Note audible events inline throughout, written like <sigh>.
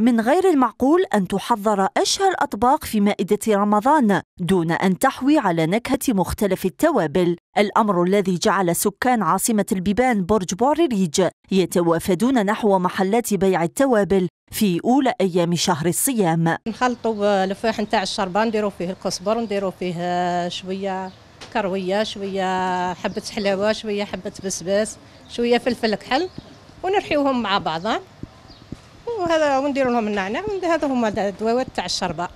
من غير المعقول أن تحضر أشهى الأطباق في مائدة رمضان دون أن تحوي على نكهة مختلف التوابل الأمر الذي جعل سكان عاصمة البيبان برج بوريريج يتوافدون نحو محلات بيع التوابل في أولى أيام شهر الصيام نخلطوا لفاح نتاع الشربان نديروا فيه القزبر نديروا فيه شوية كروية شوية حبة حلاوة شوية حبة بسباس شوية فلفل كحل ونرحيوهم مع بعضهم وهذا ونديروا لهم النعناع هذا هما الدواوات تاع الشربه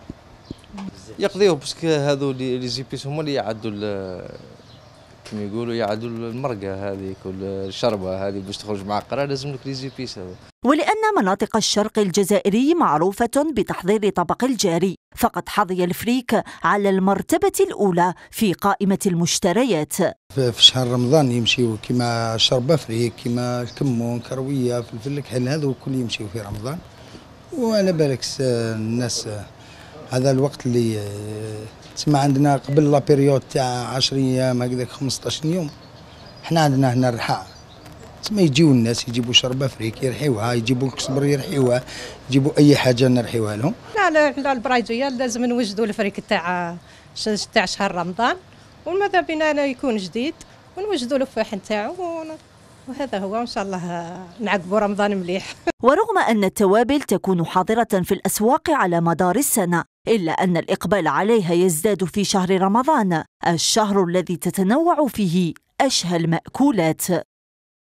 يقضيو باسكو هذو لي زيبيس هما اللي يعدوا كما يقولوا يعدوا المرقه هذه كل الشربه هذه باش تخرج قرار لازم لك ليزيبيس ولأن مناطق الشرق الجزائري معروفة بتحضير طبق الجاري فقد حظي الفريك على المرتبة الأولى في قائمة المشتريات في شهر رمضان يمشيوا كما شربة فريك كما الكمون كروية فلفل الكحل هذا كل يمشيوا في رمضان وعلى بالك الناس هذا الوقت اللي آه، تسمى عندنا قبل لا بيريود تاع 10 ايام هكذاك 15 يوم حنا عندنا هنا الرحاء تسمى يجيو الناس يجيبوا شربه فريك يرحيوها يجيبوا الكسبر يرحيوها يجيبوا اي حاجه نرحيوها لهم لا لا لا البرايجيه لازم نوجدوا الفريك تاع تاع شهر رمضان وماذا بنا يكون جديد ونوجدوا له الفاح نتاعو وهذا هو ان شاء الله نعقبوا رمضان مليح <laughs> ورغم أن التوابل تكون حاضرة في الأسواق على مدار السنة إلا أن الإقبال عليها يزداد في شهر رمضان الشهر الذي تتنوع فيه أشهى المأكولات